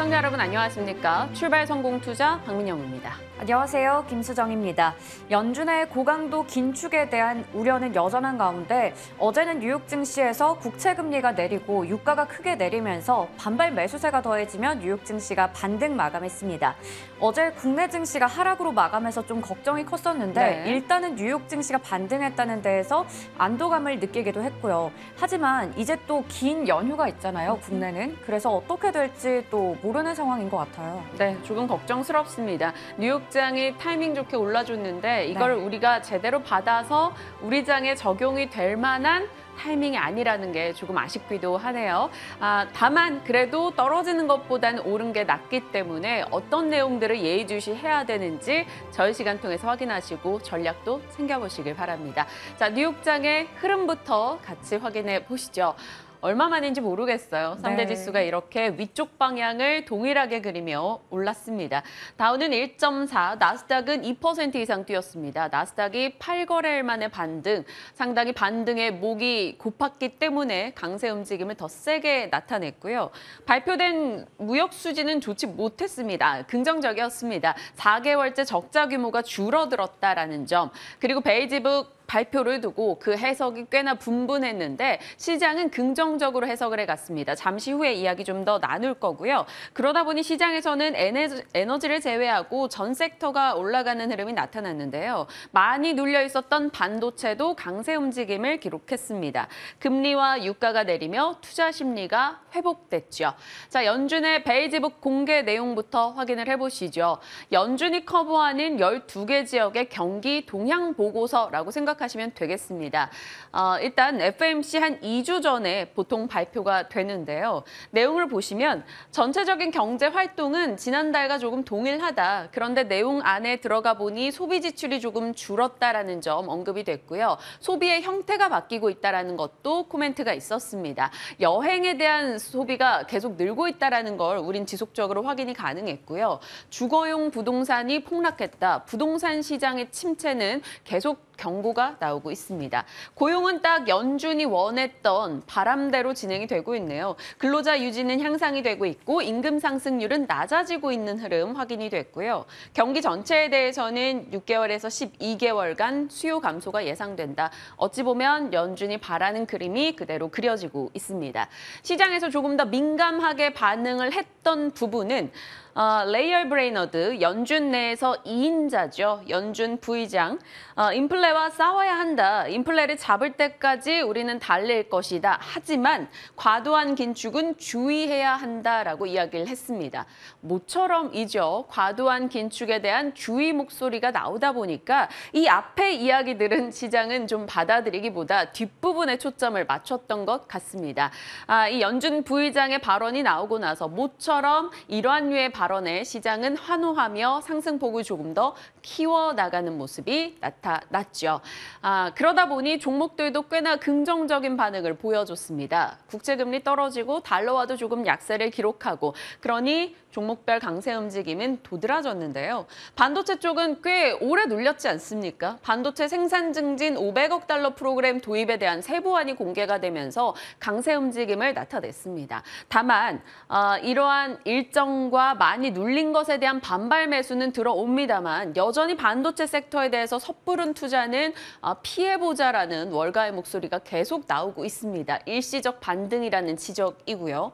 시청자 여러분 안녕하십니까? 출발 성공 투자 박민영입니다. 안녕하세요. 김수정입니다. 연준 의 고강도 긴축에 대한 우려는 여전한 가운데 어제는 뉴욕 증시에서 국채 금리가 내리고 유가가 크게 내리면서 반발 매수세가 더해지면 뉴욕 증시가 반등 마감했습니다. 어제 국내 증시가 하락으로 마감해서 좀 걱정이 컸었는데 네. 일단은 뉴욕 증시가 반등했다는 데에서 안도감을 느끼기도 했고요. 하지만 이제 또 긴 연휴가 있잖아요. 국내는. 그래서 어떻게 될지 또 모르는 상황인 것 같아요. 네, 조금 걱정스럽습니다. 뉴욕장이 타이밍 좋게 올라줬는데 이걸 네. 우리가 제대로 받아서 우리 장에 적용이 될 만한 타이밍이 아니라는 게 조금 아쉽기도 하네요. 아, 다만 그래도 떨어지는 것보단 오른 게 낫기 때문에 어떤 내용들을 예의주시해야 되는지 저희 시간 통해서 확인하시고 전략도 챙겨보시길 바랍니다. 자, 뉴욕장의 흐름부터 같이 확인해 보시죠. 얼마만인지 모르겠어요. 3대 네. 지수가 이렇게 위쪽 방향을 동일하게 그리며 올랐습니다. 다우는 1.4, 나스닥은 2% 이상 뛰었습니다. 나스닥이 8거래일 만에 반등, 상당히 반등의 목이 고팠기 때문에 강세 움직임을 더 세게 나타냈고요. 발표된 무역 수지는 좋지 못했습니다. 긍정적이었습니다. 4개월째 적자 규모가 줄어들었다라는 점, 그리고 베이지북 발표를 두고 그 해석이 꽤나 분분했는데 시장은 긍정적으로 해석을 해갔습니다. 잠시 후에 이야기 좀 더 나눌 거고요. 그러다 보니 시장에서는 에너지, 를 제외하고 전 섹터가 올라가는 흐름이 나타났는데요. 많이 눌려 있었던 반도체도 강세 움직임을 기록했습니다. 금리와 유가가 내리며 투자 심리가 회복됐죠. 자, 연준의 베이지북 공개 내용부터 확인을 해보시죠. 연준이 커버하는 12개 지역의 경기 동향 보고서라고 생각 생각하시면 되겠습니다. 어, 일단 FMC 한 2주 전에 보통 발표가 되는데요. 내용을 보시면 전체적인 경제 활동은 지난달과 조금 동일하다. 그런데 내용 안에 들어가 보니 소비 지출이 조금 줄었다라는 점 언급이 됐고요. 소비의 형태가 바뀌고 있다는 것도 코멘트가 있었습니다. 여행에 대한 소비가 계속 늘고 있다는걸 우린 지속적으로 확인이 가능했고요. 주거용 부동산이 폭락했다. 부동산 시장의 침체는 계속 경고가 나오고 있습니다. 고용은 딱 연준이 원했던 바람대로 진행이 되고 있네요. 근로자 유지는 향상이 되고 있고 임금 상승률은 낮아지고 있는 흐름 확인이 됐고요. 경기 전체에 대해서는 6개월에서 12개월간 수요 감소가 예상된다. 어찌 보면 연준이 바라는 그림이 그대로 그려지고 있습니다. 시장에서 조금 더 민감하게 반응을 했던 부분은 어, 레이얼 브레이너드 연준 내에서 2인자죠. 연준 부의장. 어, 인플레와 싸워야 한다. 인플레를 잡을 때까지 우리는 달릴 것이다. 하지만 과도한 긴축은 주의해야 한다라고 이야기를 했습니다. 모처럼이죠. 과도한 긴축에 대한 주의 목소리가 나오다 보니까 이 앞에 이야기들은 시장은 좀 받아들이기보다 뒷부분에 초점을 맞췄던 것 같습니다. 아, 이 연준 부의장의 발언이 나오고 나서 모처럼 이러한 류의 발언 발언에 시장은 환호하며 상승폭을 조금 더 키워나가는 모습이 나타났죠. 아, 그러다 보니 종목들도 꽤나 긍정적인 반응을 보여줬습니다. 국제금리 떨어지고 달러와도 조금 약세를 기록하고 그러니 종목별 강세 움직임은 도드라졌는데요. 반도체 쪽은 꽤 오래 눌렸지 않습니까? 반도체 생산 증진 500억 달러 프로그램 도입에 대한 세부안이 공개가 되면서 강세 움직임을 나타냈습니다. 다만 어, 이러한 일정과 많이 눌린 것에 대한 반발 매수는 들어옵니다만 여 여전히 반도체 섹터에 대해서 섣부른 투자는 아, 피해보자라는 월가의 목소리가 계속 나오고 있습니다. 일시적 반등이라는 지적이고요.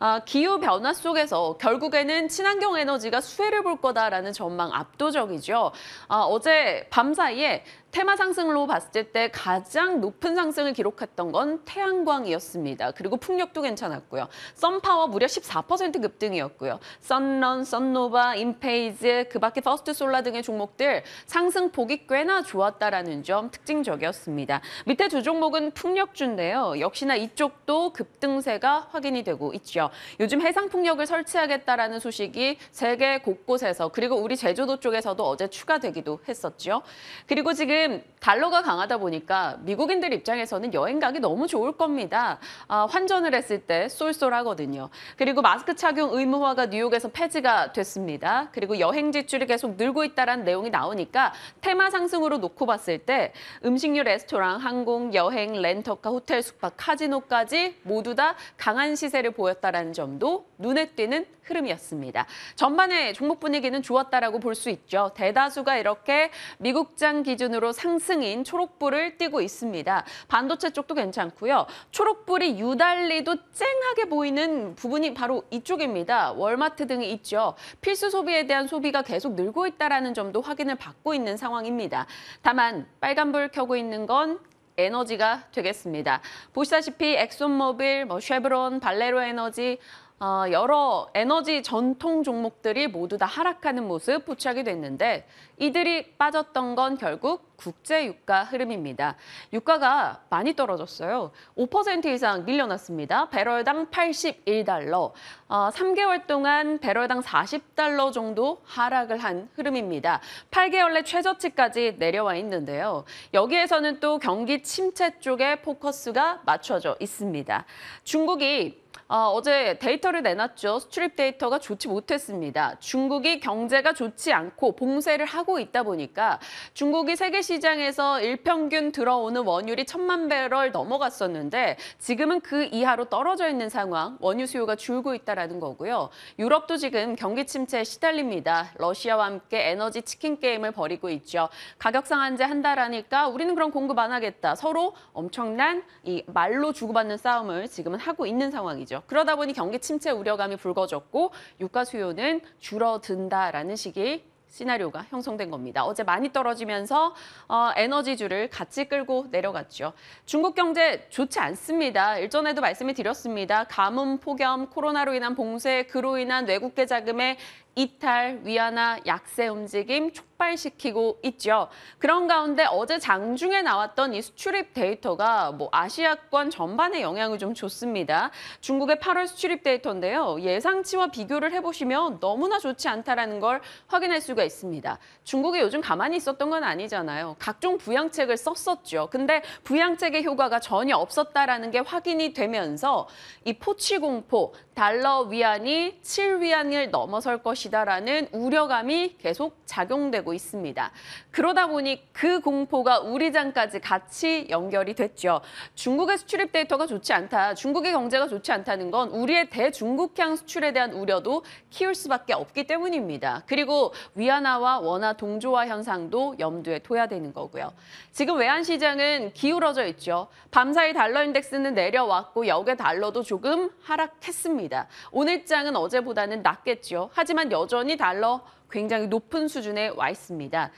아, 기후 변화 속에서 결국에는 친환경 에너지가 수혜를 볼 거다라는 전망 압도적이죠. 아, 어제 밤 사이에 테마 상승으로 봤을 때 가장 높은 상승을 기록했던 건 태양광이었습니다. 그리고 풍력도 괜찮았고요. 썬파워 무려 14% 급등이었고요. 썬런, 썬노바, 인페이즈, 그밖에 퍼스트솔라 등의 종목들 상승폭이 꽤나 좋았다라는 점 특징적이었습니다. 밑에 두 종목은 풍력주인데요. 역시나 이쪽도 급등세가 확인이 되고 있죠. 요즘 해상풍력을 설치하겠다라는 소식이 세계 곳곳에서 그리고 우리 제주도 쪽에서도 어제 추가되기도 했었죠. 그리고 지금 지금 달러가 강하다 보니까 미국인들 입장에서는 여행 가기 너무 좋을 겁니다. 아, 환전을 했을 때 쏠쏠하거든요. 그리고 마스크 착용 의무화가 뉴욕에서 폐지가 됐습니다. 그리고 여행 지출이 계속 늘고 있다는 내용이 나오니까 테마 상승으로 놓고 봤을 때 음식류 레스토랑, 항공, 여행, 렌터카, 호텔 숙박, 카지노까지 모두 다 강한 시세를 보였다는 라 점도 눈에 띄는 흐름이었습니다. 전반에 종목 분위기는 좋았다라고 볼 수 있죠. 대다수가 이렇게 미국장 기준으로 상승인 초록불을 띄고 있습니다. 반도체 쪽도 괜찮고요. 초록불이 유달리도 쨍하게 보이는 부분이 바로 이쪽입니다. 월마트 등이 있죠. 필수 소비에 대한 소비가 계속 늘고 있다는 점도 확인을 받고 있는 상황입니다. 다만 빨간불 켜고 있는 건 에너지가 되겠습니다. 보시다시피 엑손모빌, 뭐 쉐브론, 발레로 에너지, 어, 여러 에너지 전통 종목들이 모두 다 하락하는 모습 포착이 됐는데 이들이 빠졌던 건 결국 국제 유가 흐름입니다. 유가가 많이 떨어졌어요. 5% 이상 밀려났습니다. 배럴당 81달러, 3개월 어, 동안 배럴당 40달러 정도 하락을 한 흐름입니다. 8개월 내 최저치까지 내려와 있는데요. 여기에서는 또 경기 침체 쪽에 포커스가 맞춰져 있습니다. 중국이 어, 어제 데이터를 내놨죠. 수출입 데이터가 좋지 못했습니다. 중국이 경제가 좋지 않고 봉쇄를 하고 있다 보니까 중국이 세계 시장에서 일평균 들어오는 원율이 천만 배럴 넘어갔었는데 지금은 그 이하로 떨어져 있는 상황, 원유 수요가 줄고 있다라는 거고요. 유럽도 지금 경기 침체에 시달립니다. 러시아와 함께 에너지 치킨 게임을 벌이고 있죠. 가격 상한제 한달 하니까 우리는 그런 공급 안 하겠다. 서로 엄청난 이 말로 주고받는 싸움을 지금은 하고 있는 상황이죠. 거죠. 그러다 보니 경기 침체 우려감이 불거졌고 유가 수요는 줄어든다라는 식의 시나리오가 형성된 겁니다. 어제 많이 떨어지면서 어, 에너지주를 같이 끌고 내려갔죠. 중국 경제 좋지 않습니다. 일전에도 말씀을 드렸습니다. 가뭄, 폭염, 코로나로 인한 봉쇄, 그로 인한 외국계 자금의 이탈, 위안화, 약세 움직임, 삭발시키고 있죠. 그런 가운데 어제 장중에 나왔던 이 수출입 데이터가 뭐 아시아권 전반에 영향을 좀 줬습니다. 중국의 8월 수출입 데이터인데요. 예상치와 비교를 해보시면 너무나 좋지 않다라는 걸 확인할 수가 있습니다. 중국이 요즘 가만히 있었던 건 아니잖아요. 각종 부양책을 썼었죠. 근데 부양책의 효과가 전혀 없었다라는 게 확인이 되면서 이 포치 공포, 달러 위안이 7위안을 넘어설 것이다라는 우려감이 계속 작용되고 되고 있습니다. 그러다 보니 그 공포가 우리장까지 같이 연결이 됐죠. 중국의 수출입 데이터가 좋지 않다. 중국의 경제가 좋지 않다는 건 우리의 대중국향 수출에 대한 우려도 키울 수밖에 없기 때문입니다. 그리고 위안화와 원화 동조화 현상도 염두에 둬야 되는 거고요. 지금 외환 시장은 기울어져 있죠. 밤사이 달러 인덱스는 내려왔고 역의 달러도 조금 하락했습니다. 오늘 장은 어제보다는 낮겠죠. 하지만 여전히 달러 굉장히 높은 수준에 와 있습니다.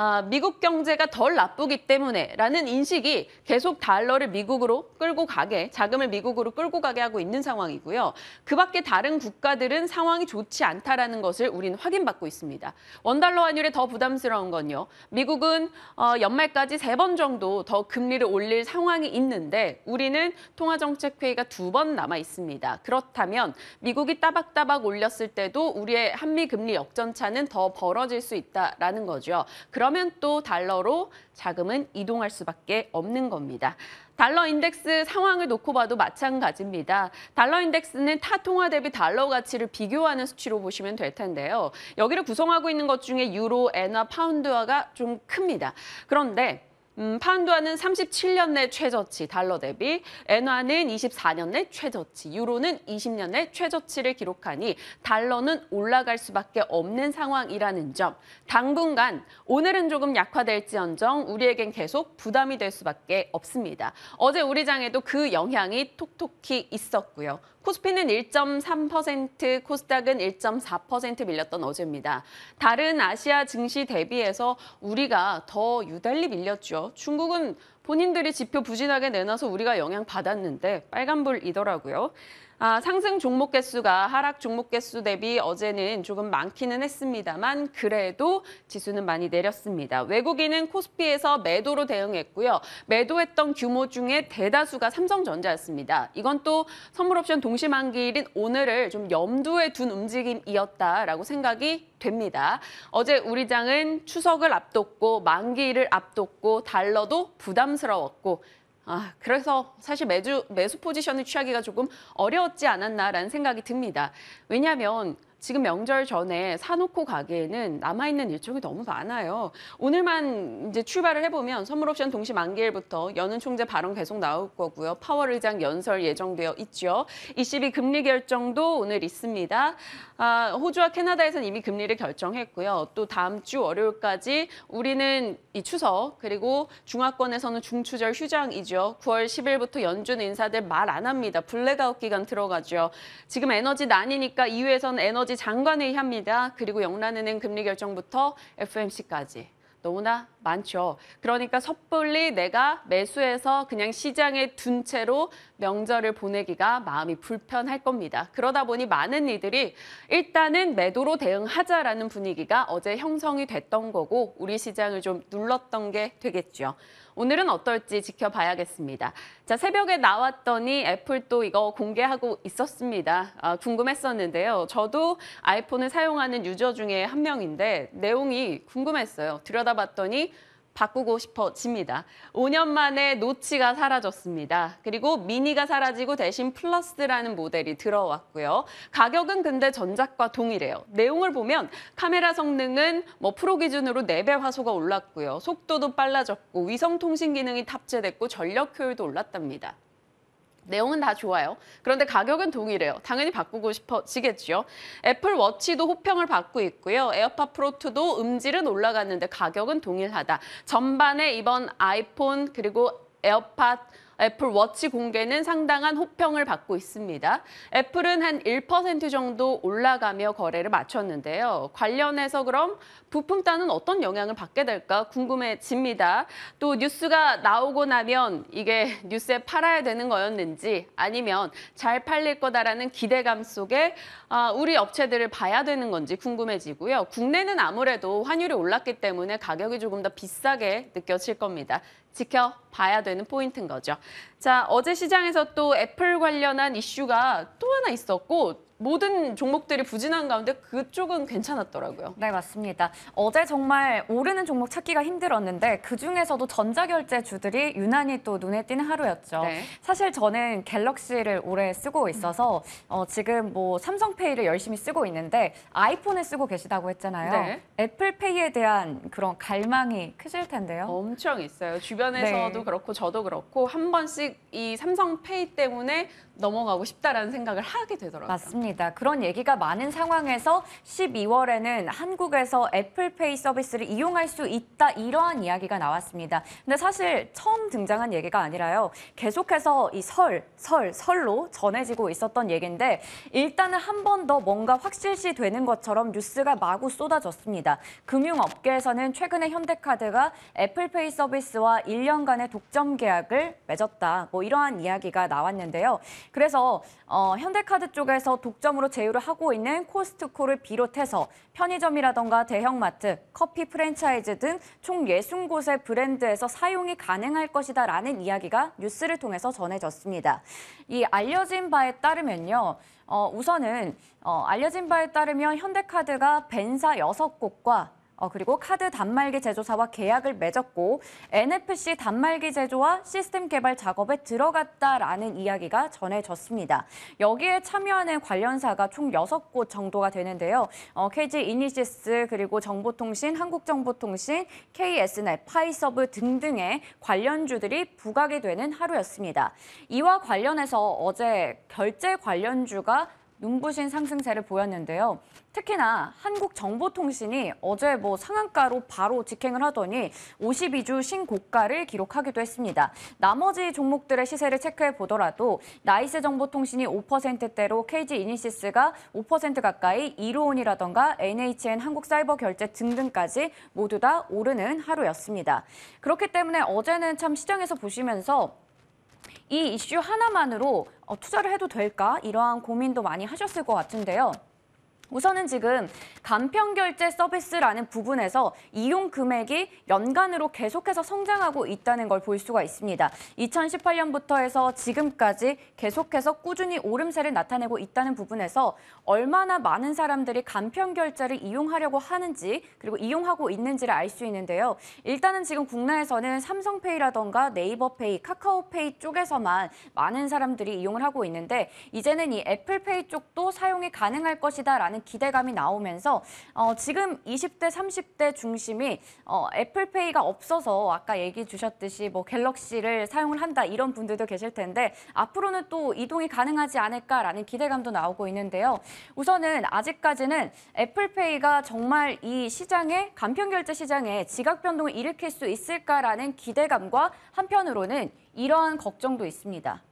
아, 미국 경제가 덜 나쁘기 때문에라는 인식이 계속 달러를 미국으로 끌고 가게, 자금을 미국으로 끌고 가게 하고 있는 상황이고요. 그밖에 다른 국가들은 상황이 좋지 않다라는 것을 우리는 확인받고 있습니다. 원달러 환율에 더 부담스러운 건요. 미국은 어, 연말까지 세 번 정도 더 금리를 올릴 상황이 있는데 우리는 통화정책회의가 두 번 남아 있습니다. 그렇다면 미국이 따박따박 올렸을 때도 우리의 한미 금리 역전차는 더 벌어질 수 있다라는 거죠. 그런 그러면 또 달러로 자금은 이동할 수밖에 없는 겁니다. 달러 인덱스 상황을 놓고 봐도 마찬가지입니다. 달러 인덱스는 타 통화 대비 달러 가치를 비교하는 수치로 보시면 될 텐데요. 여기를 구성하고 있는 것 중에 유로, 엔화, 파운드화가 좀 큽니다. 그런데 음, 파운드화는 37년 내 최저치, 달러 대비, 엔화는 24년 내 최저치, 유로는 20년 내 최저치를 기록하니 달러는 올라갈 수밖에 없는 상황이라는 점. 당분간 오늘은 조금 약화될지언정 우리에겐 계속 부담이 될 수밖에 없습니다. 어제 우리 장에도 그 영향이 톡톡히 있었고요. 코스피는 1.3%, 코스닥은 1.4% 밀렸던 어제입니다. 다른 아시아 증시 대비해서 우리가 더 유달리 밀렸죠. 중국은 본인들이 지표 부진하게 내놔서 우리가 영향 받았는데 빨간불이더라고요. 아, 상승 종목 개수가 하락 종목 개수 대비 어제는 조금 많기는 했습니다만 그래도 지수는 많이 내렸습니다. 외국인은 코스피에서 매도로 대응했고요. 매도했던 규모 중에 대다수가 삼성전자였습니다. 이건 또 선물옵션 동시만기일인 오늘을 좀 염두에 둔 움직임이었다라고 생각이 됩니다. 어제 우리 장은 추석을 앞뒀고 만기일을 앞뒀고 달러도 부담스러웠고 아, 그래서 사실 매주 매수 포지션을 취하기가 조금 어려웠지 않았나라는 생각이 듭니다. 왜냐하면 지금 명절 전에 사놓고 가기에는 남아있는 일정이 너무 많아요. 오늘만 이제 출발을 해보면 선물 옵션 동시 만기일부터 연은 총재 발언 계속 나올 거고요. 파월 의장 연설 예정되어 있죠. ECB 금리 결정도 오늘 있습니다. 아, 호주와 캐나다에서는 이미 금리를 결정했고요. 또 다음 주 월요일까지 우리는 이 추석 그리고 중화권에서는 중추절 휴장이죠. 9월 10일부터 연준 인사들 말 안 합니다. 블랙아웃 기간 들어가죠. 지금 에너지 난이니까 이후에서는 에너지 오로지 장관회의합니다. 그리고 영란은행 금리 결정부터 FMC까지 너무나 많죠. 그러니까 섣불리 내가 매수해서 그냥 시장에 둔 채로 명절을 보내기가 마음이 불편할 겁니다. 그러다 보니 많은 이들이 일단은 매도로 대응하자라는 분위기가 어제 형성이 됐던 거고 우리 시장을 좀 눌렀던 게 되겠죠. 오늘은 어떨지 지켜봐야겠습니다. 자, 새벽에 나왔더니 애플도 이거 공개하고 있었습니다. 아, 궁금했었는데요. 저도 아이폰을 사용하는 유저 중에 한 명인데 내용이 궁금했어요. 들여다봤더니 바꾸고 싶어집니다. 5년 만에 노치가 사라졌습니다. 그리고 미니가 사라지고 대신 플러스라는 모델이 들어왔고요. 가격은 근데 전작과 동일해요. 내용을 보면 카메라 성능은 뭐 프로 기준으로 4배 화소가 올랐고요. 속도도 빨라졌고 위성 통신 기능이 탑재됐고 전력 효율도 올랐답니다. 내용은 다 좋아요. 그런데 가격은 동일해요. 당연히 바꾸고 싶어지겠죠. 애플 워치도 호평을 받고 있고요. 에어팟 프로 2도 음질은 올라갔는데 가격은 동일하다. 전반에 이번 아이폰 그리고 에어팟 애플 워치 공개는 상당한 호평을 받고 있습니다. 애플은 한 1% 정도 올라가며 거래를 마쳤는데요. 관련해서 그럼 부품단은 어떤 영향을 받게 될까 궁금해집니다. 또 뉴스가 나오고 나면 이게 뉴스에 팔아야 되는 거였는지 아니면 잘 팔릴 거다라는 기대감 속에 아, 우리 업체들을 봐야 되는 건지 궁금해지고요. 국내는 아무래도 환율이 올랐기 때문에 가격이 조금 더 비싸게 느껴질 겁니다. 지켜봐야 되는 포인트인 거죠. 자, 어제 시장에서 또 애플 관련한 이슈가 또 하나 있었고 모든 종목들이 부진한 가운데 그쪽은 괜찮았더라고요. 네, 맞습니다. 어제 정말 오르는 종목 찾기가 힘들었는데 그중에서도 전자결제 주들이 유난히 또 눈에 띄는 하루였죠. 네. 사실 저는 갤럭시를 오래 쓰고 있어서 어, 지금 뭐 삼성페이를 열심히 쓰고 있는데 아이폰을 쓰고 계시다고 했잖아요. 네. 애플페이에 대한 그런 갈망이 크실 텐데요. 엄청 있어요. 주변에서도 네. 그렇고 저도 그렇고 한 번씩 이 삼성페이 때문에 넘어가고 싶다라는 생각을 하게 되더라고요. 맞습니다. 있습니다. 그런 얘기가 많은 상황에서 12월에는 한국에서 애플페이 서비스를 이용할 수 있다 이러한 이야기가 나왔습니다. 근데 사실 처음 등장한 얘기가 아니라요. 계속해서 이 설, 설, 설로 전해지고 있었던 얘기인데 일단은 한 번 더 뭔가 확실시 되는 것처럼 뉴스가 마구 쏟아졌습니다. 금융업계에서는 최근에 현대카드가 애플페이 서비스와 1년간의 독점 계약을 맺었다. 뭐 이러한 이야기가 나왔는데요. 그래서 어, 현대카드 쪽에서 독 독점으로 제휴를 하고 있는 코스트코를 비롯해서 편의점이라던가 대형마트, 커피 프랜차이즈 등 총 60곳의 브랜드에서 사용이 가능할 것이다 라는 이야기가 뉴스를 통해서 전해졌습니다. 이 알려진 바에 따르면요. 어, 우선은 어, 알려진 바에 따르면 현대카드가 벤사 6곳과 어, 그리고 카드 단말기 제조사와 계약을 맺었고 NFC 단말기 제조와 시스템 개발 작업에 들어갔다라는 이야기가 전해졌습니다. 여기에 참여하는 관련사가 총 6곳 정도가 되는데요. 어, KG 이니시스 그리고 정보통신, 한국정보통신, KS넷, 파이서브 등등의 관련주들이 부각이 되는 하루였습니다. 이와 관련해서 어제 결제 관련주가 눈부신 상승세를 보였는데요. 특히나 한국정보통신이 어제 뭐 상한가로 바로 직행을 하더니 52주 신고가를 기록하기도 했습니다. 나머지 종목들의 시세를 체크해 보더라도 나이스 정보통신이 5%대로 KG 이니시스가 5% 가까이 이로온이라던가 NHN 한국사이버결제 등등까지 모두 다 오르는 하루였습니다. 그렇기 때문에 어제는 참 시장에서 보시면서 이 이슈 하나만으로 어, 투자를 해도 될까 이러한 고민도 많이 하셨을 것 같은데요. 우선은 지금 간편 결제 서비스라는 부분에서 이용 금액이 연간으로 계속해서 성장하고 있다는 걸 볼 수가 있습니다. 2018년부터 해서 지금까지 계속해서 꾸준히 오름세를 나타내고 있다는 부분에서 얼마나 많은 사람들이 간편 결제를 이용하려고 하는지 그리고 이용하고 있는지를 알 수 있는데요. 일단은 지금 국내에서는 삼성페이라던가 네이버페이, 카카오페이 쪽에서만 많은 사람들이 이용을 하고 있는데 이제는 이 애플페이 쪽도 사용이 가능할 것이다라는 않은 기대감이 나오면서 어, 지금 20대, 30대 중심이 어, 애플페이가 없어서 아까 얘기 주셨듯이 뭐 갤럭시를 사용을 한다 이런 분들도 계실 텐데 앞으로는 또 이동이 가능하지 않을까라는 기대감도 나오고 있는데요. 우선은 아직까지는 애플페이가 정말 이 시장에 간편 결제 시장에 지각 변동을 일으킬 수 있을까라는 기대감과 한편으로는 이러한 걱정도 있습니다.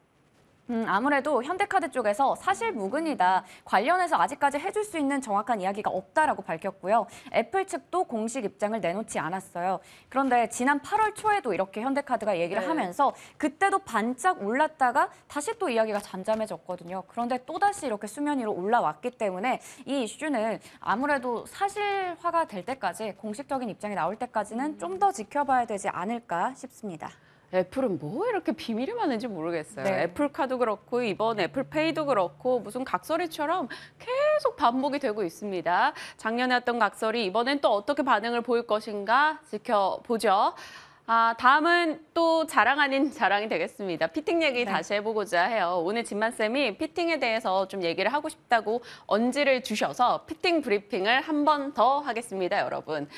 음, 아무래도 현대카드 쪽에서 사실 무근이다. 관련해서 아직까지 해줄 수 있는 정확한 이야기가 없다라고 밝혔고요. 애플 측도 공식 입장을 내놓지 않았어요. 그런데 지난 8월 초에도 이렇게 현대카드가 얘기를 네. 하면서 그때도 반짝 올랐다가 다시 또 이야기가 잠잠해졌거든요. 그런데 또다시 이렇게 수면 위로 올라왔기 때문에 이 이슈는 아무래도 사실화가 될 때까지 공식적인 입장이 나올 때까지는 음. 좀더 지켜봐야 되지 않을까 싶습니다. 애플은 뭐 이렇게 비밀이 많은지 모르겠어요. 네. 애플카도 그렇고 이번 애플페이도 그렇고 무슨 각설이처럼 계속 반복이 되고 있습니다. 작년에 했던 각설이 이번엔 또 어떻게 반응을 보일 것인가 지켜보죠. 아, 다음은 또 자랑 아닌 자랑이 되겠습니다. 피팅 얘기 네. 다시 해보고자 해요. 오늘 진만쌤이 피팅에 대해서 좀 얘기를 하고 싶다고 언지를 주셔서 피팅 브리핑을 한 번 더 하겠습니다, 여러분.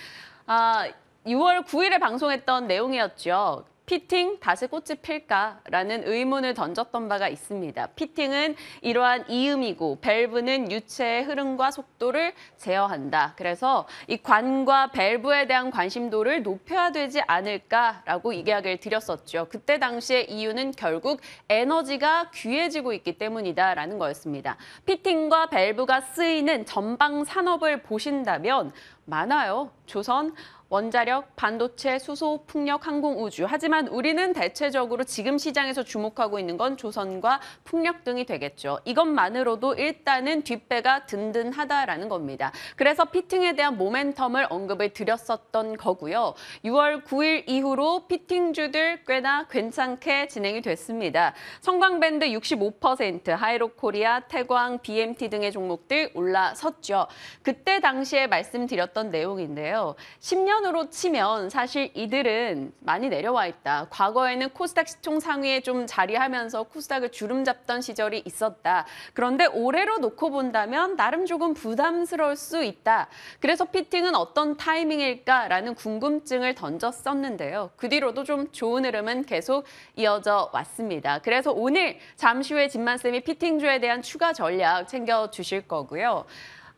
아, 6월 9일에 방송했던 내용이었죠. 피팅 다시 꽃이 필까라는 의문을 던졌던 바가 있습니다. 피팅은 이러한 이음이고 밸브는 유체의 흐름과 속도를 제어한다. 그래서 이 관과 밸브에 대한 관심도를 높여야 되지 않을까라고 이야기를 드렸었죠. 그때 당시의 이유는 결국 에너지가 귀해지고 있기 때문이다라는 거였습니다. 피팅과 밸브가 쓰이는 전방 산업을 보신다면 많아요. 조선, 원자력, 반도체, 수소, 풍력, 항공, 우주. 하지만 우리는 대체적으로 지금 시장에서 주목하고 있는 건 조선과 풍력 등이 되겠죠. 이것만으로도 일단은 뒷배가 든든하다라는 겁니다. 그래서 피팅에 대한 모멘텀을 언급을 드렸었던 거고요. 6월 9일 이후로 피팅주들 꽤나 괜찮게 진행이 됐습니다. 성광밴드 65%, 하이로코리아, 태광, BMT 등의 종목들 올라섰죠. 그때 당시에 말씀드렸던 내용인데요. 10년 수준으로 치면 사실 이들은 많이 내려와 있다. 과거에는 코스닥 시총 상위에 좀 자리하면서 코스닥을 주름 잡던 시절이 있었다. 그런데 올해로 놓고 본다면 나름 조금 부담스러울 수 있다. 그래서 피팅은 어떤 타이밍일까라는 궁금증을 던졌었는데요. 그 뒤로도 좀 좋은 흐름은 계속 이어져 왔습니다. 그래서 오늘 잠시 후에 진만쌤이 피팅주에 대한 추가 전략 챙겨주실 거고요.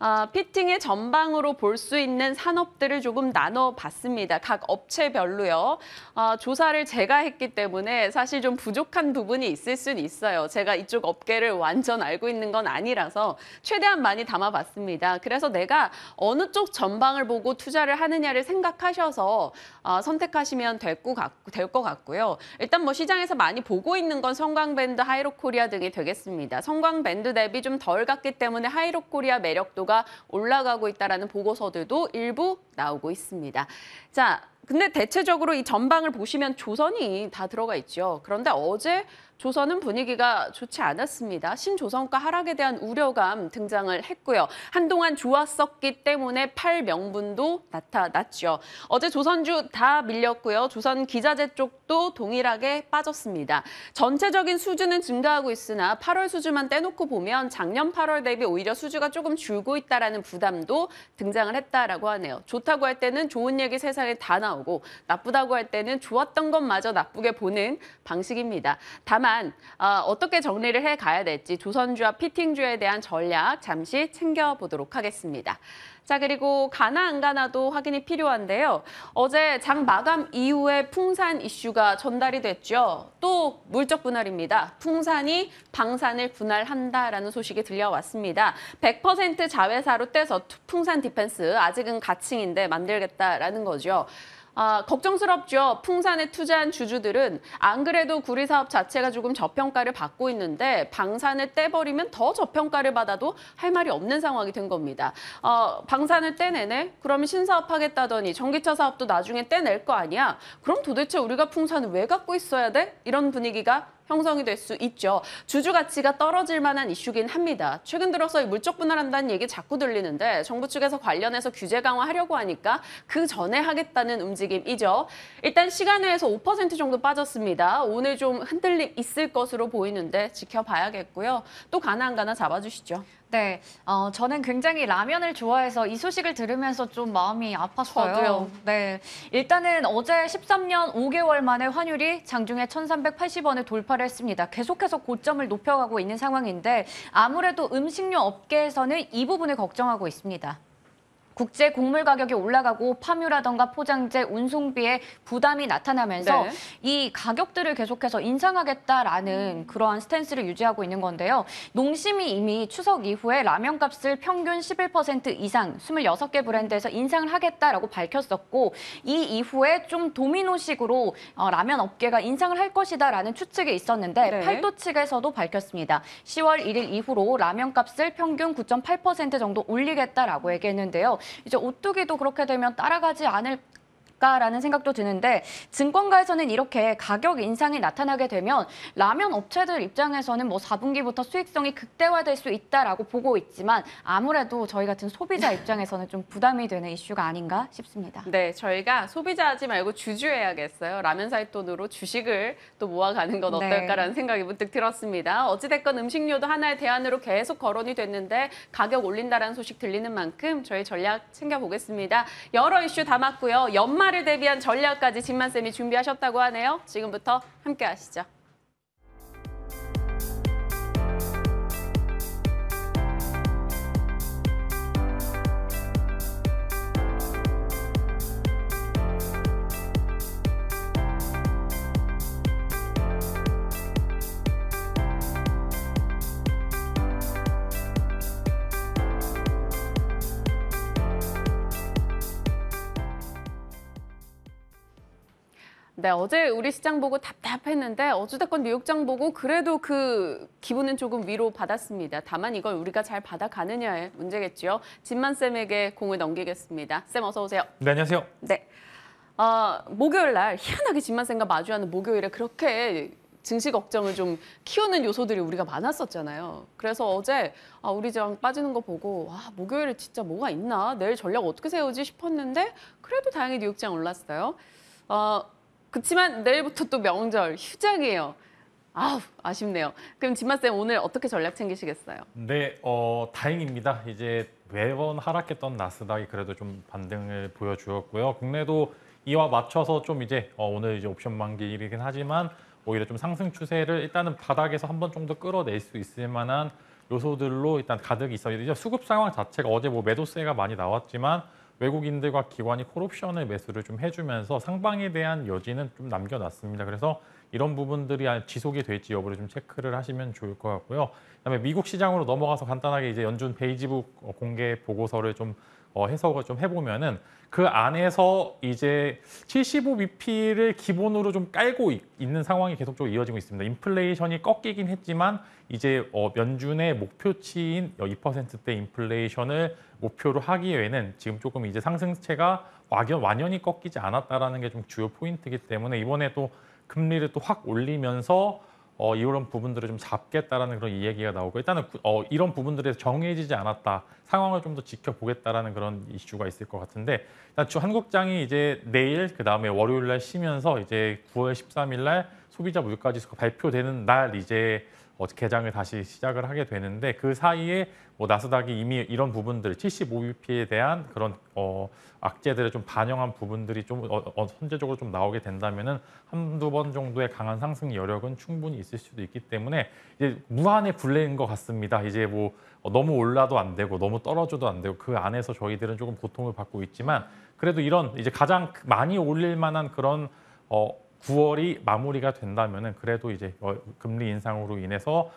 아, 피팅의 전방으로 볼 수 있는 산업들을 조금 나눠봤습니다. 각 업체별로요. 아, 조사를 제가 했기 때문에 사실 좀 부족한 부분이 있을 순 있어요. 제가 이쪽 업계를 완전 알고 있는 건 아니라서 최대한 많이 담아봤습니다. 그래서 내가 어느 쪽 전방을 보고 투자를 하느냐를 생각하셔서 아, 선택하시면 될것 같고, 같고요. 일단 뭐 시장에서 많이 보고 있는 건 성광밴드, 하이로코리아 등이 되겠습니다. 성광밴드 대비 좀 덜 갔기 때문에 하이로코리아 매력도가 정도가 올라가고 있다라는 보고서들도 일부 나오고 있습니다. 자, 근데 대체적으로 이 전방을 보시면 조선이 다 들어가 있죠. 그런데 어제 조선은 분위기가 좋지 않았습니다. 신조선가 하락에 대한 우려감 등장을 했고요. 한동안 좋았었기 때문에 팔 명분도 나타났죠. 어제 조선주 다 밀렸고요. 조선 기자재 쪽도 동일하게 빠졌습니다. 전체적인 수주는 증가하고 있으나 8월 수주만 떼놓고 보면 작년 8월 대비 오히려 수주가 조금 줄고 있다라는 부담도 등장을 했다라고 하네요. 좋다고 할 때는 좋은 얘기 세상에 다 나오고 나오고 나쁘다고 할 때는 좋았던 것마저 나쁘게 보는 방식입니다. 다만 어, 떻게 정리를 해가야 될지 조선주와 피팅주에 대한 전략 잠시 챙겨보도록 하겠습니다. 자 그리고 가나 안 가나도 확인이 필요한데요. 어제 장 마감 이후에 풍산 이슈가 전달이 됐죠. 또 물적 분할입니다. 풍산이 방산을 분할한다라는 소식이 들려왔습니다. 100% 자회사로 떼서 풍산 디펜스 아직은 가칭인데 만들겠다라는 거죠. 아, 걱정스럽죠. 풍산에 투자한 주주들은 안 그래도 구리 사업 자체가 조금 저평가를 받고 있는데 방산을 떼버리면 더 저평가를 받아도 할 말이 없는 상황이 된 겁니다. 어, 방산을 떼내네? 그러면 신사업 하겠다더니 전기차 사업도 나중에 떼낼 거 아니야? 그럼 도대체 우리가 풍산을 왜 갖고 있어야 돼? 이런 분위기가 형성이 될 수 있죠. 주주 가치가 떨어질 만한 이슈긴 합니다. 최근 들어서 물적 분할한다는 얘기 자꾸 들리는데 정부 측에서 관련해서 규제 강화하려고 하니까 그 전에 하겠다는 움직임이죠. 일단 시간 외에서 5% 정도 빠졌습니다. 오늘 좀 흔들림 있을 것으로 보이는데 지켜봐야겠고요. 또 가나 안 가나 잡아주시죠. 네, 어, 저는 굉장히 라면을 좋아해서 이 소식을 들으면서 좀 마음이 아팠어요. 저도요. 네, 일단은 어제 13년 5개월 만에 환율이 장중에 1,380원을 돌파를 했습니다. 계속해서 고점을 높여가고 있는 상황인데 아무래도 음식료 업계에서는 이 부분을 걱정하고 있습니다. 국제 곡물 가격이 올라가고 파묘라던가 포장재, 운송비에 부담이 나타나면서 네. 이 가격들을 계속해서 인상하겠다라는 음. 그러한 스탠스를 유지하고 있는 건데요. 농심이 이미 추석 이후에 라면 값을 평균 11% 이상 26개 브랜드에서 인상을 하겠다라고 밝혔었고 이 이후에 좀 도미노식으로 어, 라면 업계가 인상을 할 것이다라는 추측이 있었는데 네. 팔도 측에서도 밝혔습니다. 10월 1일 이후로 라면 값을 평균 9.8% 정도 올리겠다라고 얘기했는데요. 이제 오뚜기도 그렇게 되면 따라가지 않을 않을까라는 생각도 드는데 증권가에서는 이렇게 가격 인상이 나타나게 되면 라면 업체들 입장에서는 뭐 4분기부터 수익성이 극대화될 수 있다라고 보고 있지만 아무래도 저희 같은 소비자 입장에서는 좀 부담이 되는 이슈가 아닌가 싶습니다. 네, 저희가 소비자 하지 말고 주주해야겠어요. 라면 살 돈으로 주식을 또 모아가는 건 네. 어떨까라는 네. 생각이 문득 들었습니다. 어찌됐건 음식료도 하나의 대안으로 계속 거론이 됐는데 가격 올린다라는 소식 들리는 만큼 저희 전략 챙겨보겠습니다. 여러 이슈 담았고요. 연말 변화를 대비한 전략까지 진만 쌤이 준비하셨다고 하네요. 지금부터 함께 하시죠. 네, 어제 우리 시장 보고 답답했는데 어찌됐건 뉴욕장 보고 그래도 그 기분은 조금 위로 받았습니다. 다만 이걸 우리가 잘 받아가느냐의 문제겠지요. 진만 쌤에게 공을 넘기겠습니다. 쌤 어서 오세요. 네, 안녕하세요. 네. 어, 목요일 날 희한하게 진만 쌤과 마주하는 목요일에 그렇게 증시 걱정을 좀 키우는 요소들이 우리가 많았었잖아요. 그래서 어제 아, 우리 장 빠지는 거 보고 와 목요일에 진짜 뭐가 있나? 내일 전략 어떻게 세우지 싶었는데 그래도 다행히 뉴욕장 올랐어요. 어, 그렇지만 내일부터 또 명절 휴장이에요. 아우 아쉽네요. 그럼 진마쌤 오늘 어떻게 전략 챙기시겠어요? 네, 어, 다행입니다. 이제 매번 하락했던 나스닥이 그래도 좀 반등을 보여주었고요. 국내도 이와 맞춰서 좀 이제 어, 오늘 이제 옵션 만기이긴 하지만 오히려 좀 상승 추세를 일단은 바닥에서 한번 정도 끌어낼 수 있을 만한 요소들로 일단 가득 있어요. 이제 수급 상황 자체가 어제 뭐 매도세가 많이 나왔지만 외국인들과 기관이 콜옵션의 매수를 좀 해주면서 상방에 대한 여지는 좀 남겨놨습니다. 그래서 이런 부분들이 아, 지속이 될지 여부를 좀 체크를 하시면 좋을 것 같고요. 그다음에 미국 시장으로 넘어가서 간단하게 이제 연준 베이지북 공개 보고서를 좀 어, 해석을 좀 해보면은 그 안에서 이제 75BP를 기본으로 좀 깔고 있, 는 상황이 계속적으로 이어지고 있습니다. 인플레이션이 꺾이긴 했지만 이제 어, 면준의 목표치인 2%대 어, 인플레이션을 목표로 하기 에는 지금 조금 이제 상승세가 완연, 완연히 꺾이지 않았다라는 게 좀 주요 포인트이기 때문에 이번에 또 금리를 또 확 올리면서 어, 이런 부분들을 좀 잡겠다라는 그런 이야기가 나오고 일단은 어, 이런 부분들에서 정해지지 않았다 상황을 좀 더 지켜보겠다라는 그런 이슈가 있을 것 같은데 일단 주 한국장이 이제 내일 그 다음에 월요일 날 쉬면서 이제 9월 13일 날 소비자 물가지수가 발표되는 날 이제 어, 개장을 다시 시작을 하게 되는데 그 사이에 뭐 나스닥이 이미 이런 부분들 75UP에 대한 그런 어, 악재들을 좀 반영한 부분들이 좀 어, 어, 선제적으로 좀 나오게 된다면은 한두 번 정도의 강한 상승 여력은 충분히 있을 수도 있기 때문에 이제 무한의 굴레인 것 같습니다. 이제 뭐 어, 너무 올라도 안 되고 너무 떨어져도 안 되고 그 안에서 저희들은 조금 고통을 받고 있지만 그래도 이런 이제 가장 많이 올릴 만한 그런 어, 9월이 마무리가 된다면은 그래도 이제 금리 인상으로 인해서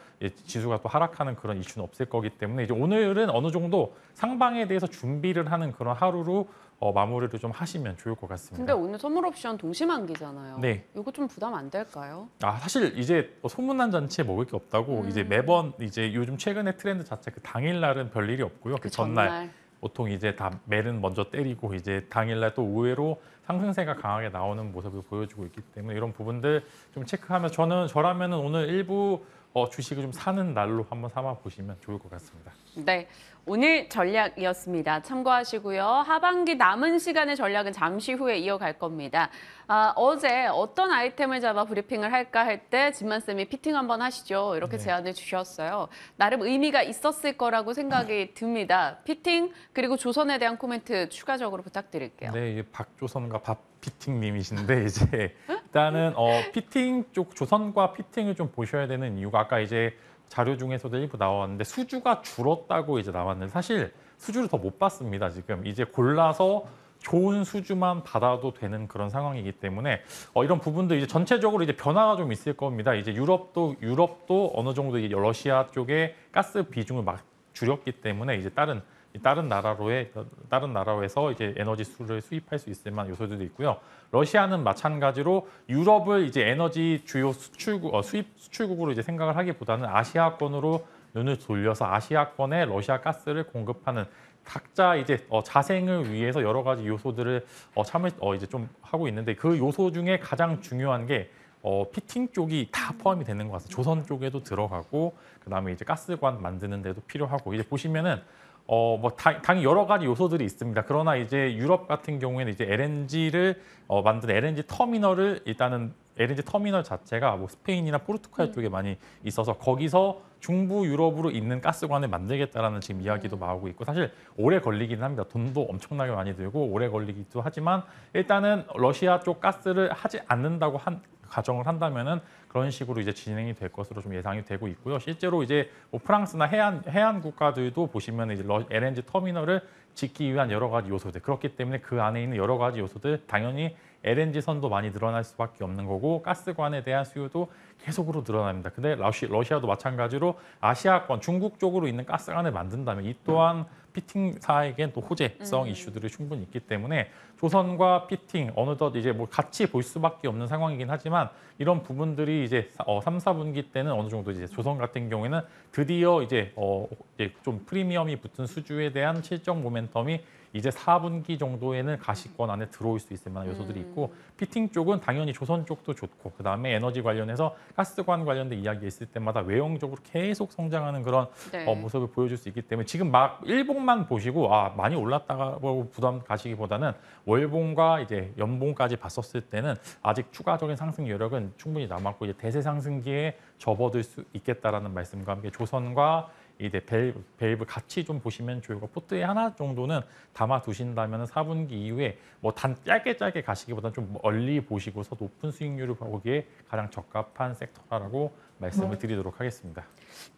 지수가 또 하락하는 그런 이슈는 없을 거기 때문에 이제 오늘은 어느 정도 상방에 대해서 준비를 하는 그런 하루로 어, 마무리를 좀 하시면 좋을 것 같습니다. 근데 오늘 선물 옵션 동시만기잖아요. 네. 이거 좀 부담 안 될까요? 아 사실 이제 뭐 소문난 잔치 먹을 게 없다고 음. 이제 매번 이제 요즘 최근의 트렌드 자체 그 당일 날은 별 일이 없고요. 그, 그 전날. 전날. 보통 이제 다 매는 먼저 때리고 이제 당일날 또 의외로 상승세가 강하게 나오는 모습을 보여주고 있기 때문에 이런 부분들 좀 체크하면 저는 저라면은 오늘 일부 어, 주식을 좀 사는 날로 한번 삼아 보시면 좋을 것 같습니다. 네. 오늘 전략이었습니다. 참고하시고요. 하반기 남은 시간의 전략은 잠시 후에 이어갈 겁니다. 아, 어제 어떤 아이템을 잡아 브리핑을 할까 할 때 진만쌤이 피팅 한번 하시죠. 이렇게 네. 제안을 주셨어요. 나름 의미가 있었을 거라고 생각이 네. 듭니다. 피팅 그리고 조선에 대한 코멘트 추가적으로 부탁드릴게요. 네, 이제 박조선과 박 피팅님이신데 이제 일단은 어, 피팅 쪽 조선과 피팅을 좀 보셔야 되는 이유가 아까 이제 자료 중에서도 일부 나왔는데 수주가 줄었다고 이제 나왔는데 사실 수주를 더 못 받습니다. 지금 이제 골라서 좋은 수주만 받아도 되는 그런 상황이기 때문에 어, 이런 부분도 이제 전체적으로 이제 변화가 좀 있을 겁니다. 이제 유럽도 유럽도 어느 정도 러시아 쪽에 가스 비중을 막 줄였기 때문에 이제 다른 다른 나라로의 다른 나라에서 이제 에너지 수를 수입할 수 있을 만한 요소들도 있고요. 러시아는 마찬가지로 유럽을 이제 에너지 주요 수출국 어, 수입 수출국으로 이제 생각을 하기보다는 아시아권으로 눈을 돌려서 아시아권에 러시아 가스를 공급하는 각자 이제 어, 자생을 위해서 여러 가지 요소들을 어, 참을 어, 이제 좀 하고 있는데 그 요소 중에 가장 중요한 게 어, 피팅 쪽이 다 포함이 되는 것 같아요. 조선 쪽에도 들어가고 그다음에 이제 가스관 만드는 데도 필요하고 이제 보시면은 어, 뭐 당, 당연히 여러 가지 요소들이 있습니다. 그러나 이제 유럽 같은 경우에는 이제 LNG를 어, 만든 LNG 터미널을 일단은 LNG 터미널 자체가 뭐 스페인이나 포르투갈 음. 쪽에 많이 있어서 거기서 중부 유럽으로 있는 가스관을 만들겠다라는 지금 음. 이야기도 나오고 있고 사실 오래 걸리기는 합니다. 돈도 엄청나게 많이 들고 오래 걸리기도 하지만 일단은 러시아 쪽 가스를 하지 않는다고 한 가정을 한다면은 그런 식으로 이제 진행이 될 것으로 좀 예상이 되고 있고요. 실제로 이제 뭐 프랑스나 해안 해안 국가들도 보시면 이제 LNG 터미널을 짓기 위한 여러 가지 요소들 그렇기 때문에 그 안에 있는 여러 가지 요소들 당연히 LNG 선도 많이 늘어날 수밖에 없는 거고 가스관에 대한 수요도 계속으로 늘어납니다. 근데 러시, 러시아도 마찬가지로 아시아권 중국 쪽으로 있는 가스관을 만든다면 이 음. 또한 피팅사에겐 또 호재성 음. 이슈들이 충분히 있기 때문에 조선과 피팅 어느덧 이제 뭐 같이 볼 수밖에 없는 상황이긴 하지만 이런 부분들이 이제 어, 3, 4분기 때는 어느 정도 이제 조선 같은 경우에는 드디어 이제 어, 이제 좀 프리미엄이 붙은 수주에 대한 실적 모멘텀이 이제 4분기 정도에는 가시권 안에 들어올 수 있을 만한 요소들이 음. 있고 피팅 쪽은 당연히 조선 쪽도 좋고 그다음에 에너지 관련해서 가스관 관련된 이야기 있을 때마다 외형적으로 계속 성장하는 그런 네. 어, 모습을 보여줄 수 있기 때문에 지금 막 일봉만 보시고 아 많이 올랐다고 부담 가시기보다는 월봉과 이제 연봉까지 봤었을 때는 아직 추가적인 상승 여력은 충분히 남았고 이제 대세 상승기에 접어들 수 있겠다라는 말씀과 함께 조선과 이제이브 베이브 같이 좀 보시면 좋을고 포트에 하나 정도는 담아 두신다면 4분기 이후에 뭐 단 짧게 짧게 가시기보다는 좀 멀리 보시고서 높은 수익률을 보기에 가장 적합한 섹터라고 말씀을 음. 드리도록 하겠습니다.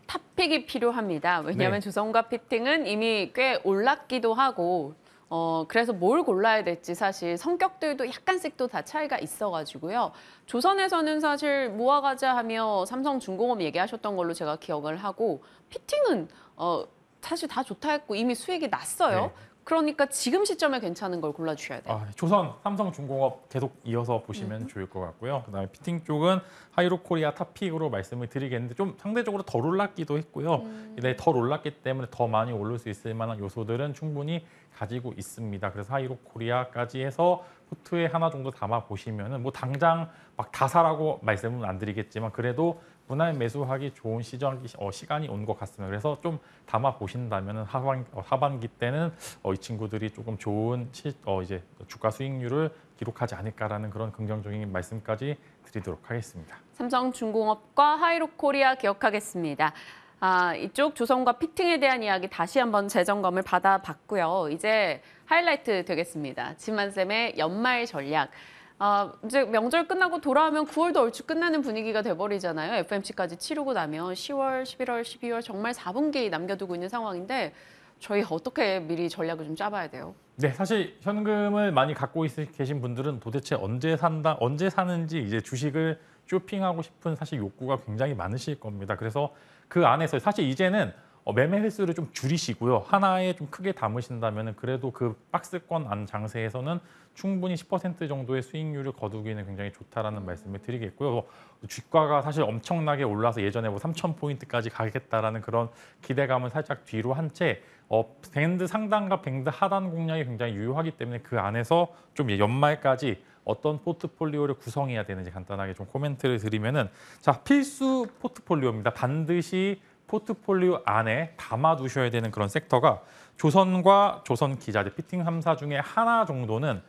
탑픽이 필요합니다. 왜냐하면 네. 주성과 피팅은 이미 꽤 올랐기도 하고 어, 그래서 뭘 골라야 될지 사실 성격들도 약간씩 또다 차이가 있어가지고요. 조선에서는 사실 모아가자 하며 삼성중공업 얘기하셨던 걸로 제가 기억을 하고 피팅은 어, 사실 다 좋다 했고 이미 수익이 났어요. 네. 그러니까 지금 시점에 괜찮은 걸 골라주셔야 돼요. 아, 네. 조선, 삼성중공업 계속 이어서 보시면 음. 좋을 것 같고요. 그다음에 피팅 쪽은 하이로코리아 탑픽으로 말씀을 드리겠는데 좀 상대적으로 덜 올랐기도 했고요. 음. 네, 덜 올랐기 때문에 더 많이 오를 수 있을 만한 요소들은 충분히 가지고 있습니다. 그래서 하이로코리아까지 해서 포트에 하나 정도 담아 보시면뭐 당장 막 다 사라고 말씀은 안 드리겠지만 그래도 분할 매수하기 좋은 시절, 어, 시간이 온 것 같습니다. 그래서 좀 담아 보신다면 하반, 어, 하반기 때는 어, 이 친구들이 조금 좋은 시, 어, 이제 주가 수익률을 기록하지 않을까라는 그런 긍정적인 말씀까지 드리도록 하겠습니다. 삼성중공업과 하이로코리아 기억하겠습니다. 아, 이쪽 조선과 피팅에 대한 이야기 다시 한번 재점검을 받아봤고요. 이제 하이라이트 되겠습니다. 진만쌤의 연말 전략. 아, 이제 명절 끝나고 돌아오면 9월도 얼추 끝나는 분위기가 돼버리잖아요. FMC까지 치르고 나면 10월, 11월, 12월 정말 4분기 남겨두고 있는 상황인데 저희 어떻게 미리 전략을 좀 짜봐야 돼요? 네, 사실 현금을 많이 갖고 계신 분들은 도대체 언제 산다, 언제 사는지 이제 주식을 쇼핑하고 싶은 사실 욕구가 굉장히 많으실 겁니다. 그래서 그 안에서 사실 이제는 어, 매매 횟수를 좀 줄이시고요. 하나에 좀 크게 담으신다면 그래도 그 박스권 안 장세에서는 충분히 10% 정도의 수익률을 거두기는 굉장히 좋다라는 말씀을 드리겠고요. 뭐 주가가 사실 엄청나게 올라서 예전에 뭐 3,000포인트까지 가겠다라는 그런 기대감은 살짝 뒤로 한채 어, 밴드 상단과 밴드 하단 공략이 굉장히 유효하기 때문에 그 안에서 좀 연말까지 어떤 포트폴리오를 구성해야 되는지 간단하게 좀 코멘트를 드리면은 자 필수 포트폴리오입니다. 반드시 포트폴리오 안에 담아두셔야 되는 그런 섹터가 조선과 조선 기자재 피팅 3사 중에 하나 정도는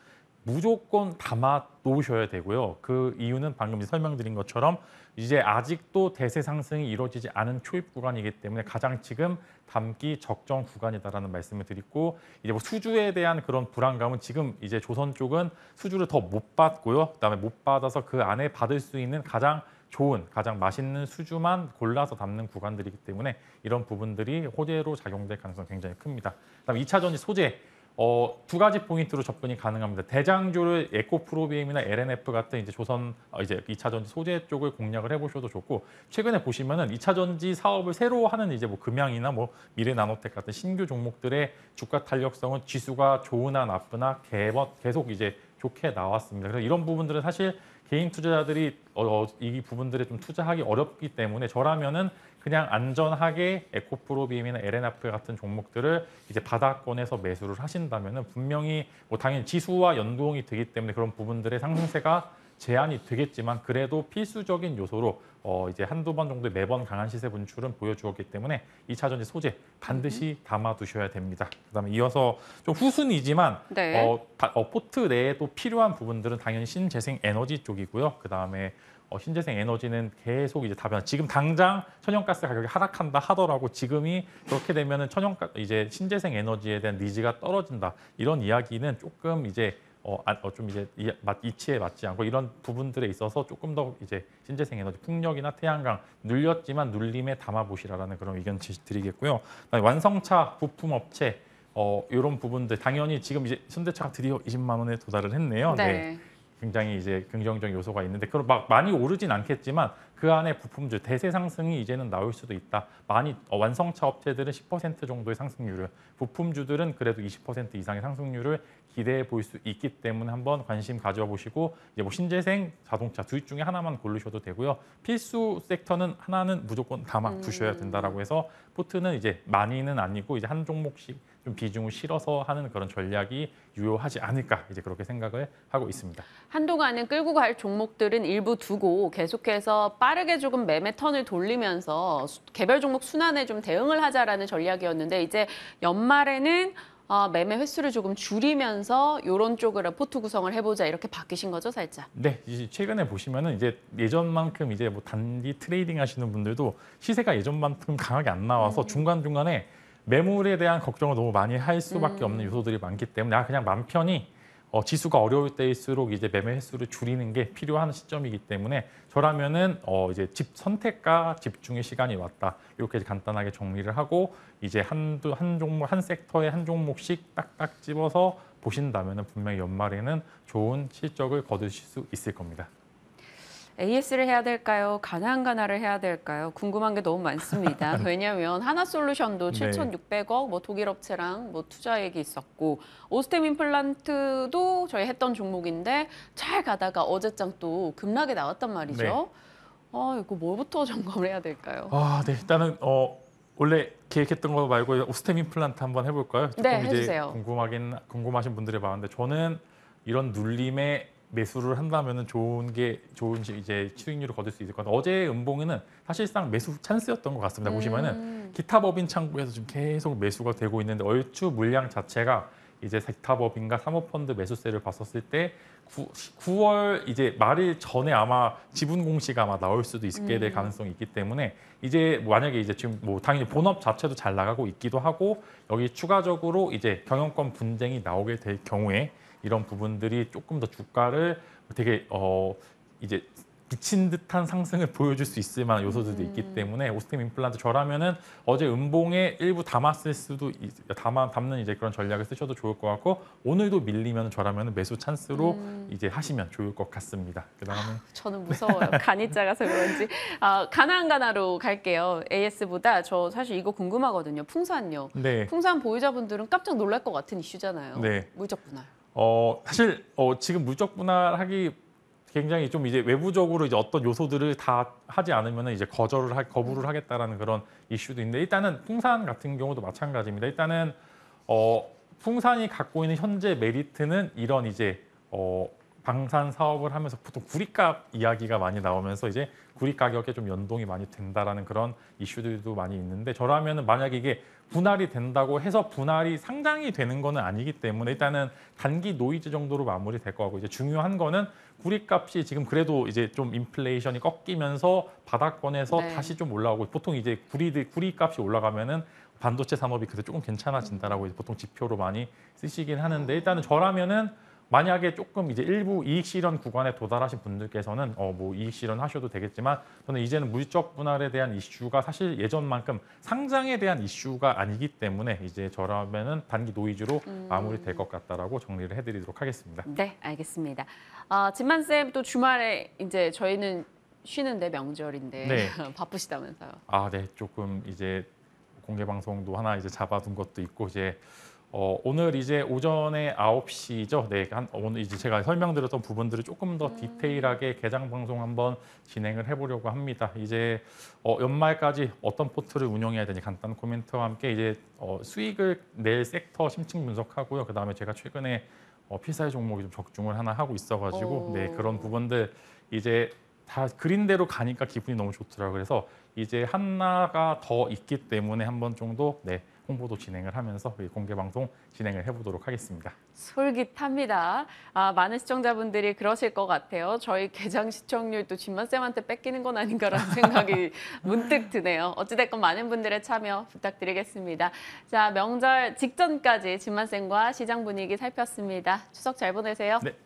무조건 담아 놓으셔야 되고요. 그 이유는 방금 설명드린 것처럼 이제 아직도 대세 상승이 이루어지지 않은 초입 구간이기 때문에 가장 지금 담기 적정 구간이다라는 말씀을 드리고 이제 뭐 수주에 대한 그런 불안감은 지금 이제 조선 쪽은 수주를 더 못 받고요. 그다음에 못 받아서 그 안에 받을 수 있는 가장 좋은 가장 맛있는 수주만 골라서 담는 구간들이기 때문에 이런 부분들이 호재로 작용될 가능성이 굉장히 큽니다. 그다음 2차전지 소재 어, 두 가지 포인트로 접근이 가능합니다. 대장주를 에코 프로비엠이나 LNF 같은 이제 조선 어, 이제 2차 전지 소재 쪽을 공략을 해보셔도 좋고 최근에 보시면은 2차 전지 사업을 새로 하는 이제 뭐 금양이나 뭐 미래 나노텍 같은 신규 종목들의 주가 탄력성은 지수가 좋으나 나쁘나 계속 이제 좋게 나왔습니다. 그래서 이런 부분들은 사실 개인 투자자들이 어, 어, 이 부분들에 좀 투자하기 어렵기 때문에 저라면은 그냥 안전하게 에코프로비엠이나 LNF 같은 종목들을 이제 바닥권에서 매수를 하신다면은 분명히 뭐 당연히 지수와 연동이 되기 때문에 그런 부분들의 상승세가 제한이 되겠지만 그래도 필수적인 요소로 어 이제 한두 번 정도 매번 강한 시세 분출은 보여주었기 때문에 2차전지 소재 반드시 음. 담아두셔야 됩니다. 그다음에 이어서 좀 후순이지만 네. 어, 어, 포트 내에 또 필요한 부분들은 당연히 신재생 에너지 쪽이고요. 그다음에 어, 신재생 에너지는 계속 이제 답변. 지금 당장 천연가스 가격이 하락한다 하더라고 지금이 그렇게 되면은 천연가 이제 신재생 에너지에 대한 니즈가 떨어진다 이런 이야기는 조금 이제 어, 아, 어, 좀 이제 이, 맞, 이치에 맞지 않고 이런 부분들에 있어서 조금 더 이제 신재생 에너지 풍력이나 태양광 늘렸지만 눌림에 담아보시라라는 그런 의견 드리겠고요. 완성차 부품 업체 어, 이런 부분들 당연히 지금 이제 현대차가 드디어 20만 원에 도달을 했네요. 네. 네. 굉장히 이제 긍정적 요소가 있는데 그럼 막 많이 오르진 않겠지만 그 안에 부품주 대세 상승이 이제는 나올 수도 있다. 많이 어, 완성차 업체들은 10% 정도의 상승률을 부품주들은 그래도 20% 이상의 상승률을 기대해 볼 수 있기 때문에 한번 관심 가져보시고 이제 뭐 신재생, 자동차 둘 중에 하나만 고르셔도 되고요. 필수 섹터는 하나는 무조건 담아 두셔야 음. 된다라고 해서 포트는 이제 많이는 아니고 이제 한 종목씩 좀 비중을 실어서 하는 그런 전략이 유효하지 않을까 이제 그렇게 생각을 하고 있습니다. 한동안은 끌고 갈 종목들은 일부 두고 계속해서 빠르게 조금 매매 턴을 돌리면서 개별 종목 순환에 좀 대응을 하자라는 전략이었는데 이제 연말에는 어, 매매 횟수를 조금 줄이면서 이런 쪽으로 포트 구성을 해보자 이렇게 바뀌신 거죠, 살짝? 네, 이제 최근에 보시면은 이제 예전만큼 이제 뭐 단기 트레이딩 하시는 분들도 시세가 예전만큼 강하게 안 나와서 음. 중간 중간에 매물에 대한 걱정을 너무 많이 할 수밖에 음. 없는 요소들이 많기 때문에 아, 그냥 맘 편히 어, 지수가 어려울 때일수록 이제 매매 횟수를 줄이는 게 필요한 시점이기 때문에 저라면은 어, 이제 집 선택과 집중의 시간이 왔다 이렇게 간단하게 정리를 하고 이제 한두 한 종목 한 섹터에 한 종목씩 딱딱 집어서 보신다면은 분명히 연말에는 좋은 실적을 거두실 수 있을 겁니다. AS를 해야 될까요? 가나안가나를 해야 될까요? 궁금한 게 너무 많습니다. 왜냐하면 하나솔루션도 7,600억 뭐 독일 업체랑 뭐 투자액이 있었고 오스템 임플란트도 저희 했던 종목인데 잘 가다가 어제장 또 급락에 나왔단 말이죠. 네. 아 이거 뭐부터 점검을 해야 될까요? 아, 네 일단은 어. 원래 계획했던 거 말고 오스템 임플란트 한번 해볼까요? 네, 조금 네, 해주세요. 궁금하긴 궁금하신 분들의 마음데 저는 이런 눌림에 매수를 한다면 좋은 게 좋은 이제 수익률을 거둘 수 있을 것 같아요. 어제의 음봉에는 사실상 매수 찬스였던 것 같습니다. 음. 보시면은 기타 법인 창구에서 지금 계속 매수가 되고 있는데 얼추 물량 자체가 이제 기타 법인과 사모펀드 매수세를 봤었을 때 9, 월 이제 말일 전에 아마 지분 공시가 아마 나올 수도 있게 될 음. 가능성이 있기 때문에 이제 만약에 이제 지금 뭐 당연히 본업 자체도 잘 나가고 있기도 하고 여기 추가적으로 이제 경영권 분쟁이 나오게 될 경우에 이런 부분들이 조금 더 주가를 되게 어 이제 미친 듯한 상승을 보여줄 수 있을 만한 요소들도 음. 있기 때문에 오스템 임플란트 저라면은 어제 음봉에 일부 담았을 수도 담아 담는 이제 그런 전략을 쓰셔도 좋을 것 같고 오늘도 밀리면 저라면 은 매수 찬스로 음. 이제 하시면 좋을 것 같습니다. 그다음에 아, 저는 무서워요. 간이 작아서 그런지 아, 가나안가나로 갈게요. AS보다 저 사실 이거 궁금하거든요. 풍산요. 네. 풍산 보유자분들은 깜짝 놀랄 것 같은 이슈잖아요. 네. 물적 분할. 어, 사실 어, 지금 물적 분할하기 굉장히 좀 이제 외부적으로 이제 어떤 요소들을 다 하지 않으면 이제 거절을 하, 거부를 하겠다라는 그런 이슈도 있는데 일단은 풍산 같은 경우도 마찬가지입니다. 일단은 어, 풍산이 갖고 있는 현재 메리트는 이런 이제 어, 방산 사업을 하면서 보통 구리값 이야기가 많이 나오면서 이제 구리 가격에 좀 연동이 많이 된다라는 그런 이슈들도 많이 있는데 저라면 만약 에 이게 분할이 된다고 해서 분할이 상장이 되는 거는 아니기 때문에 일단은 단기 노이즈 정도로 마무리 될 거고 이제 중요한 거는 구리값이 지금 그래도 이제 좀 인플레이션이 꺾이면서 바닥권에서 네. 다시 좀 올라오고 보통 이제 구리들 구리값이 올라가면은 반도체 산업이 그래도 조금 괜찮아진다라고 이제 보통 지표로 많이 쓰시긴 하는데 일단은 저라면은 만약에 조금 이제 일부 이익 실현 구간에 도달하신 분들께서는 어 뭐 이익 실현 하셔도 되겠지만 저는 이제는 물적 분할에 대한 이슈가 사실 예전만큼 상장에 대한 이슈가 아니기 때문에 이제 저라면은 단기 노이즈로 음. 마무리될 것 같다라고 정리를 해드리도록 하겠습니다. 네, 알겠습니다. 아, 진만 쌤또 주말에 이제 저희는 쉬는데 명절인데 네. 바쁘시다면서요. 아, 네. 조금 이제 공개 방송도 하나 이제 잡아둔 것도 있고 이제 어, 오늘 이제 오전에 9시죠. 네, 한 오늘 이제 제가 설명드렸던 부분들을 조금 더 음. 디테일하게 개장 방송 한번 진행을 해보려고 합니다. 이제 어, 연말까지 어떤 포트를 운영해야 되는지 간단한 코멘트와 함께 이제 어, 수익을 낼 섹터 심층 분석하고요. 그 다음에 제가 최근에 어, 피사의 종목이 좀 적중을 하나 하고 있어가지고 네 그런 부분들 이제 다 그린대로 가니까 기분이 너무 좋더라고요. 그래서 이제 하나가 더 있기 때문에 한 번 정도 네. 홍보도 진행을 하면서 공개 방송 진행을 해보도록 하겠습니다. 솔깃합니다. 아, 많은 시청자분들이 그러실 것 같아요. 저희 개장 시청률도 진만쌤한테 뺏기는 건 아닌가라는 생각이 문득 드네요. 어찌됐건 많은 분들의 참여 부탁드리겠습니다. 자 명절 직전까지 진만쌤과 시장 분위기 살폈습니다. 추석 잘 보내세요. 네,